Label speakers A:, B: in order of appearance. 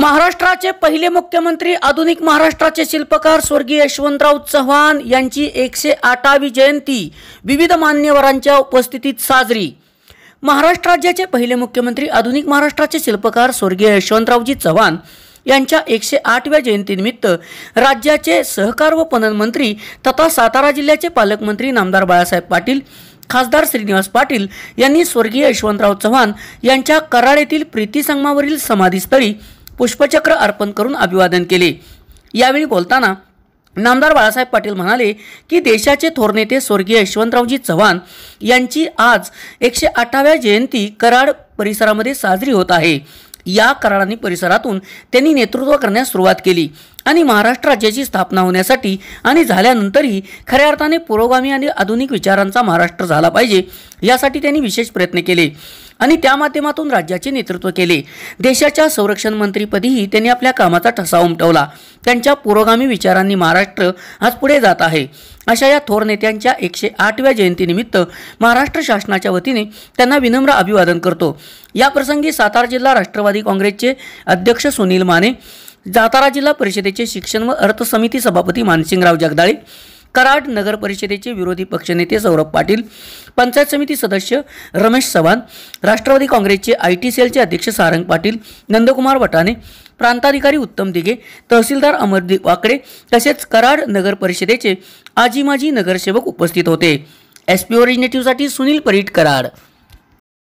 A: महाराष्ट्राचे पहिले मुख्यमंत्री आधुनिक महाराष्ट्राचे शिल्पकार स्वर्गीय यशवंतराव चव्हाण यांची एकशे आठावी जयंती विविध मान्यवरांच्या उपस्थितीत साजरी महाराष्ट्र राज्याचे पहिले मुख्यमंत्री आधुनिक महाराष्ट्राचे शिल्पकार स्वर्गीय यशवंतरावजी चव्हाण यांच्या एकशे आठव्या जयंतीनिमित्त राज्याचे सहकार व पणन मंत्री तथा सातारा जिल्ह्याचे पालकमंत्री नामदार बाळासाहेब पाटील खासदार श्रीनिवास पाटील यांनी स्वर्गीय यशवंतराव चव्हाण यांच्या कराड येथील प्रीती समाधीस्थळी पुष्पचक्र अर्पण करून अभिवादन केले यावेळी बोलताना नामदार बाळासाहेब पाटील म्हणाले की देशाचे थोर नेते स्वर्गीय यशवंतरावजी चव्हाण यांची आज एकशे आठाव्या जयंती कराड परिसरामध्ये साजरी होत आहे या कराडानी परिसरातून त्यांनी नेतृत्व करण्यास सुरुवात केली आणि महाराष्ट्र राज्याची स्थापना होण्यासाठी आणि झाल्यानंतरही खऱ्या अर्थाने पुरोगामी आणि आधुनिक विचारांचा महाराष्ट्र झाला पाहिजे यासाठी त्यांनी विशेष प्रयत्न केले आणि त्या माध्यमातून राज्याचे नेतृत्व केले देशाच्या संरक्षण मंत्रीपदीही त्यांनी आपल्या कामाचा ठसा उमटवला त्यांच्या पुरोगामी विचारांनी महाराष्ट्र आज पुढे जात आहे अशा या थोर नेत्यांच्या एकशे आठव्या जयंतीनिमित्त महाराष्ट्र शासनाच्या वतीने त्यांना विनम्र अभिवादन करतो याप्रसंगी सातारा जिल्हा राष्ट्रवादी काँग्रेसचे अध्यक्ष सुनील माने जातारा जिल्हा परिषदेचे शिक्षण व अर्थ समिती सभापती मानसिंगराव जगदाळे कराड नगर परिषदेचे विरोधी पक्षनेते सौरभ पाटील पंचायत समिती सदस्य रमेश चव्हाण राष्ट्रवादी काँग्रेसचे आय टी सेलचे अध्यक्ष सारंग पाटील नंदकुमार वटाणे प्रांताधिकारी उत्तम दिघे तहसीलदार अमरदीप वाकडे तसेच कराड नगर परिषदेचे आजी माजी नगरसेवक उपस्थित होते S P O Sunil Parit Karad